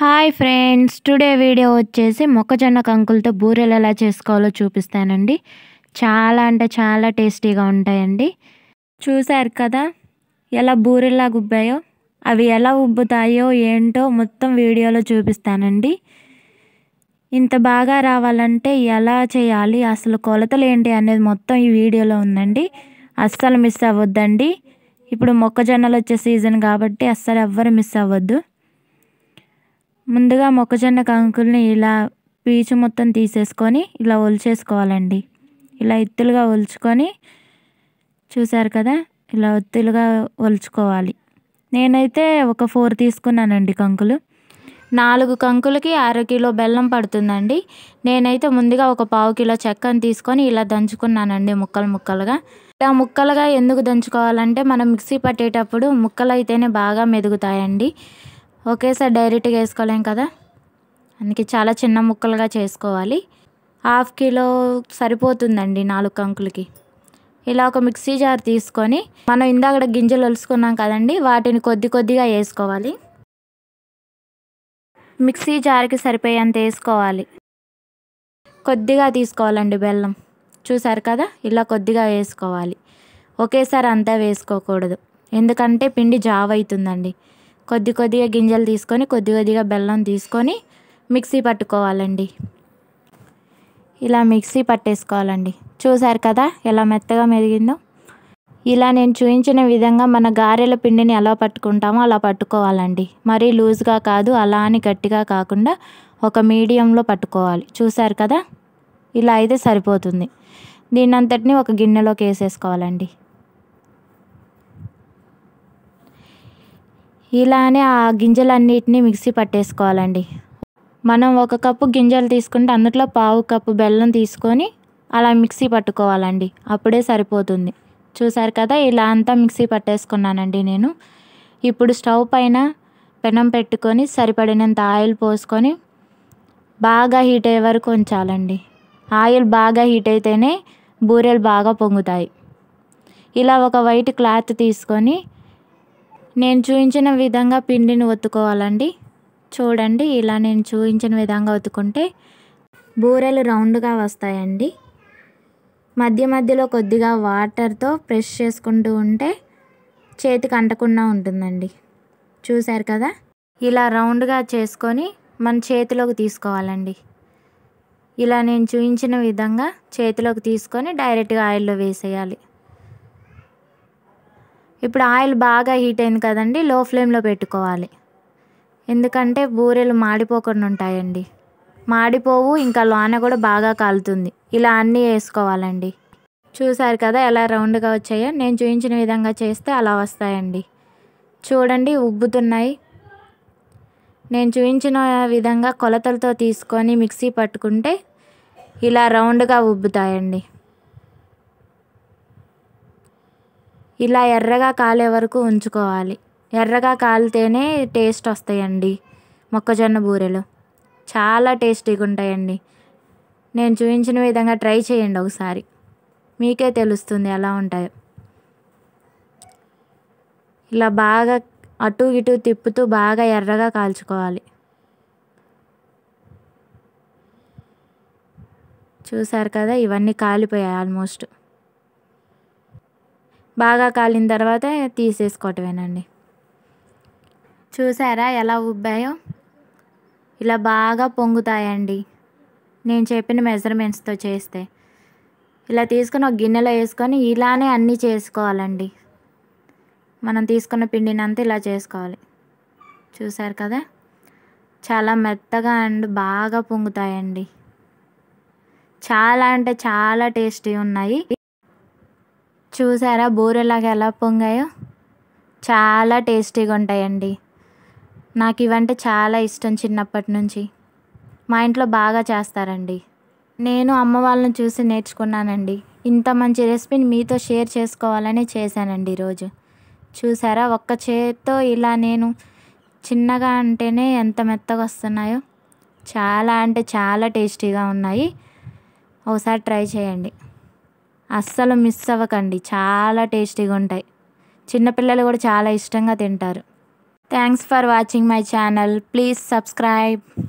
hi friends today video వచ్చేసి మొక్కజొన్న కంకులతో బూరెలు ఎలా చేసుకోవాలో చూపిస్తానండి చాలా అంటే చాలా టేస్టీగా ఉంటాయండి చూశారు కదా ఎలా బూరెలా గుబ్బాయో అవి ఎలా ఉబ్బుతాయో ఏంటో మొత్తం వీడియోలో చూపిస్తానండి ఇంత బాగా రావాలంటే ఎలా చేయాలి అసలు కొలతలు ఏంటి అనేది మొత్తం ఈ వీడియోలో ఉందండి అస్సలు మిస్ అవ్వద్దండి ఇప్పుడు మొక్కజొన్నలు వచ్చే సీజన్ కాబట్టి అస్సలు ఎవ్వరు మిస్ అవ్వద్దు ముందుగా మొక్కజొన్న కంకుల్ని ఇలా పీచు మొత్తం తీసేసుకొని ఇలా ఒలిచేసుకోవాలండి ఇలా ఎత్తులుగా ఒలుచుకొని చూసారు కదా ఇలా ఒత్తులుగా ఒలుచుకోవాలి నేనైతే ఒక ఫోర్ తీసుకున్నానండి కంకులు నాలుగు కంకులకి అర కిలో బెల్లం పడుతుందండి నేనైతే ముందుగా ఒక పావు కిలో చెక్కను తీసుకొని ఇలా దంచుకున్నానండి ముక్కలు ముక్కలుగా ఇలా ముక్కలుగా ఎందుకు దంచుకోవాలంటే మనం మిక్సీ పట్టేటప్పుడు ముక్కలు అయితేనే బాగా మెదుగుతాయండి ఒకేసారి డైరెక్ట్గా వేసుకోలేం కదా అందుకే చాలా చిన్న ముక్కలుగా చేసుకోవాలి హాఫ్ కిలో సరిపోతుందండి నాలుగు కంకులకి ఇలా ఒక మిక్సీ జార్ తీసుకొని మనం ఇందాక గింజలు ఒలుసుకున్నాం కదండి వాటిని కొద్ది కొద్దిగా వేసుకోవాలి మిక్సీ జార్కి సరిపోయేంత వేసుకోవాలి కొద్దిగా తీసుకోవాలండి బెల్లం చూసారు కదా ఇలా కొద్దిగా వేసుకోవాలి ఒకేసారి అంతా వేసుకోకూడదు ఎందుకంటే పిండి జావ్ అవుతుందండి కొద్ది కొద్దిగా గింజలు తీసుకొని కొద్ది కొద్దిగా బెల్లం తీసుకొని మిక్సీ పట్టుకోవాలండి ఇలా మిక్సీ పట్టేసుకోవాలండి చూసారు కదా ఎలా మెత్తగా మెరిగిందో ఇలా నేను చూపించిన విధంగా మన గారెల పిండిని ఎలా పట్టుకుంటామో అలా పట్టుకోవాలండి మరీ లూజ్గా కాదు అలా అని గట్టిగా కాకుండా ఒక మీడియంలో పట్టుకోవాలి చూసారు కదా ఇలా అయితే సరిపోతుంది దీన్నంతటిని ఒక గిన్నెలోకి వేసేసుకోవాలండి ఇలానే ఆ గింజలన్నిటిని మిక్సీ పట్టేసుకోవాలండి మనం ఒక కప్పు గింజలు తీసుకుంటే అందులో పావు కప్పు బెల్లం తీసుకొని అలా మిక్సీ పట్టుకోవాలండి అప్పుడే సరిపోతుంది చూసారు కదా ఇలా అంతా మిక్సీ పట్టేసుకున్నానండి నేను ఇప్పుడు స్టవ్ పైన పెనం పెట్టుకొని సరిపడినంత ఆయిల్ పోసుకొని బాగా హీట్ అయ్యే వరకు ఉంచాలండి ఆయిల్ బాగా హీట్ అయితేనే బూరెలు బాగా పొంగుతాయి ఇలా ఒక వైట్ క్లాత్ తీసుకొని నేను చూపించిన విధంగా పిండిని ఒత్తుకోవాలండి చూడండి ఇలా నేను చూపించిన విధంగా ఒత్తుకుంటే బూరెలు రౌండ్గా వస్తాయండి మధ్య మధ్యలో కొద్దిగా వాటర్తో ప్రెష్ చేసుకుంటూ ఉంటే చేతికి అంటకుండా ఉంటుందండి చూశారు కదా ఇలా రౌండ్గా చేసుకొని మన చేతిలోకి తీసుకోవాలండి ఇలా నేను చూపించిన విధంగా చేతిలోకి తీసుకొని డైరెక్ట్గా ఆయిల్లో వేసేయాలి ఇప్పుడు ఆయిల్ బాగా హీట్ అయింది కదండి లో ఫ్లేమ్లో పెట్టుకోవాలి ఎందుకంటే బూరెలు మాడిపోకుండా ఉంటాయండి మాడిపోవు ఇంకా లోన కూడా బాగా కాలుతుంది ఇలా అన్నీ వేసుకోవాలండి చూసారు కదా ఎలా రౌండ్గా వచ్చాయో నేను చూపించిన విధంగా చేస్తే అలా వస్తాయండి చూడండి ఉబ్బుతున్నాయి నేను చూపించిన విధంగా కొలతలతో తీసుకొని మిక్సీ పట్టుకుంటే ఇలా రౌండ్గా ఉబ్బుతాయండి ఇలా ఎర్రగా కాలే వరకు ఉంచుకోవాలి ఎర్రగా కాలితేనే టేస్ట్ వస్తాయండి మొక్కజొన్న బూరెలు చాలా టేస్టీగా ఉంటాయండి నేను చూపించిన విధంగా ట్రై చేయండి ఒకసారి మీకే తెలుస్తుంది ఎలా ఉంటాయో ఇలా బాగా అటు ఇటు తిప్పుతూ బాగా ఎర్రగా కాల్చుకోవాలి చూసారు కదా ఇవన్నీ కాలిపోయాయి ఆల్మోస్ట్ బాగా కాలిన తర్వాత తీసేసుకోవటమేనండి చూసారా ఎలా ఉబ్బాయో ఇలా బాగా పొంగుతాయండి నేను చెప్పిన మెజర్మెంట్స్తో చేస్తే ఇలా తీసుకుని ఒక గిన్నెలో వేసుకొని ఇలానే అన్నీ చేసుకోవాలండి మనం తీసుకున్న పిండినంత ఇలా చేసుకోవాలి చూసారు కదా చాలా మెత్తగా అండ్ బాగా పొంగుతాయండి చాలా అంటే చాలా టేస్టీ ఉన్నాయి చూసారా బూరెలాగా ఎలా పొంగాయో చాలా టేస్టీగా ఉంటాయండి నాకు ఇవంటే చాలా ఇష్టం చిన్నప్పటి నుంచి మా ఇంట్లో బాగా చేస్తారండి నేను అమ్మ వాళ్ళని చూసి నేర్చుకున్నానండి ఇంత మంచి రెసిపీని మీతో షేర్ చేసుకోవాలని చేశానండి ఈరోజు చూసారా ఒక్క చేత్తో ఇలా నేను చిన్నగా అంటేనే ఎంత మెత్తగా వస్తున్నాయో చాలా అంటే చాలా టేస్టీగా ఉన్నాయి ఒకసారి ట్రై చేయండి అస్సలు మిస్ అవ్వకండి చాలా టేస్టీగా ఉంటాయి చిన్నపిల్లలు కూడా చాలా ఇష్టంగా తింటారు thanks for watching my channel please subscribe